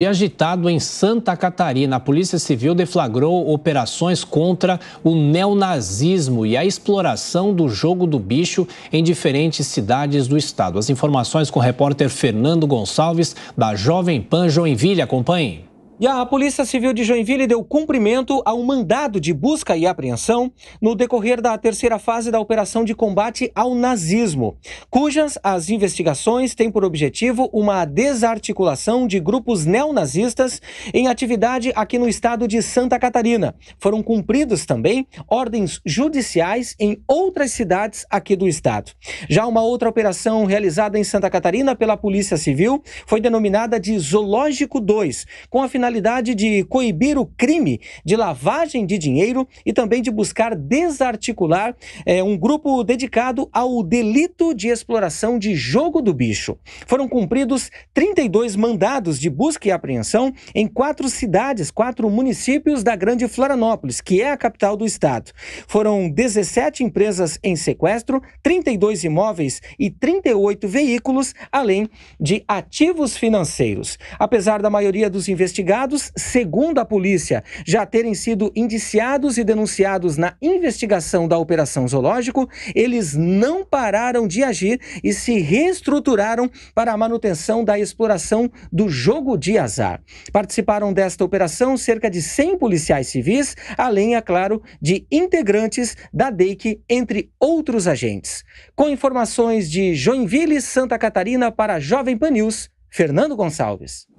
E agitado em Santa Catarina, a Polícia Civil deflagrou operações contra o neonazismo e a exploração do jogo do bicho em diferentes cidades do estado. As informações com o repórter Fernando Gonçalves, da Jovem Pan Joinville. Acompanhe. E a Polícia Civil de Joinville deu cumprimento a um mandado de busca e apreensão no decorrer da terceira fase da operação de combate ao nazismo, cujas as investigações têm por objetivo uma desarticulação de grupos neonazistas em atividade aqui no estado de Santa Catarina. Foram cumpridos também ordens judiciais em outras cidades aqui do estado. Já uma outra operação realizada em Santa Catarina pela Polícia Civil foi denominada de Zoológico 2, com a finalidade finalidade de coibir o crime de lavagem de dinheiro e também de buscar desarticular é, um grupo dedicado ao delito de exploração de jogo do bicho. Foram cumpridos 32 mandados de busca e apreensão em quatro cidades, quatro municípios da Grande Florianópolis, que é a capital do estado. Foram 17 empresas em sequestro, 32 imóveis e 38 veículos, além de ativos financeiros. Apesar da maioria dos investigados segundo a polícia, já terem sido indiciados e denunciados na investigação da Operação Zoológico, eles não pararam de agir e se reestruturaram para a manutenção da exploração do jogo de azar. Participaram desta operação cerca de 100 policiais civis, além, é claro, de integrantes da DEIC, entre outros agentes. Com informações de Joinville, Santa Catarina, para a Jovem Pan News, Fernando Gonçalves.